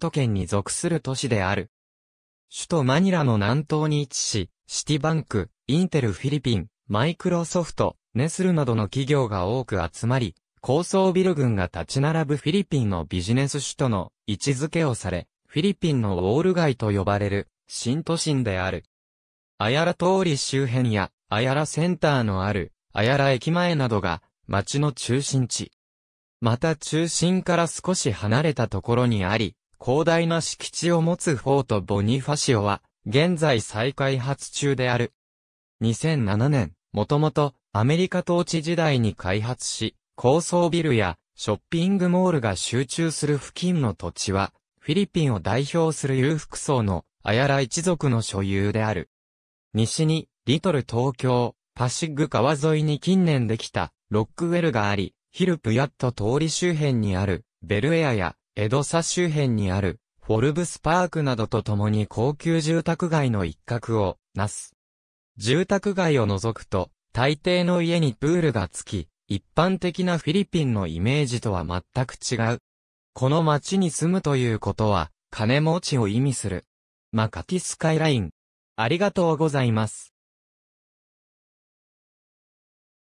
都圏に属する都市である。首都マニラの南東に位置し、シティバンク、インテルフィリピン、マイクロソフト、ネスルなどの企業が多く集まり、高層ビル群が立ち並ぶフィリピンのビジネス首都の位置づけをされ、フィリピンのウォール街と呼ばれる新都心である。アヤラ通り周辺やアヤラセンターのあるアヤラ駅前などが街の中心地。また中心から少し離れたところにあり、広大な敷地を持つフォート・ボニファシオは、現在再開発中である。2007年、もともとアメリカ統治時代に開発し、高層ビルやショッピングモールが集中する付近の土地は、フィリピンを代表する裕福層のアヤラ一族の所有である。西に、リトル東京、パシッグ川沿いに近年できたロックウェルがあり、ヒルプヤット通り周辺にあるベルエアや江戸佐周辺にある、フォルブスパークなどと共に高級住宅街の一角を、なす。住宅街を除くと、大抵の家にプールがつき、一般的なフィリピンのイメージとは全く違う。この街に住むということは、金持ちを意味する。マカティスカイライン。ありがとうございます。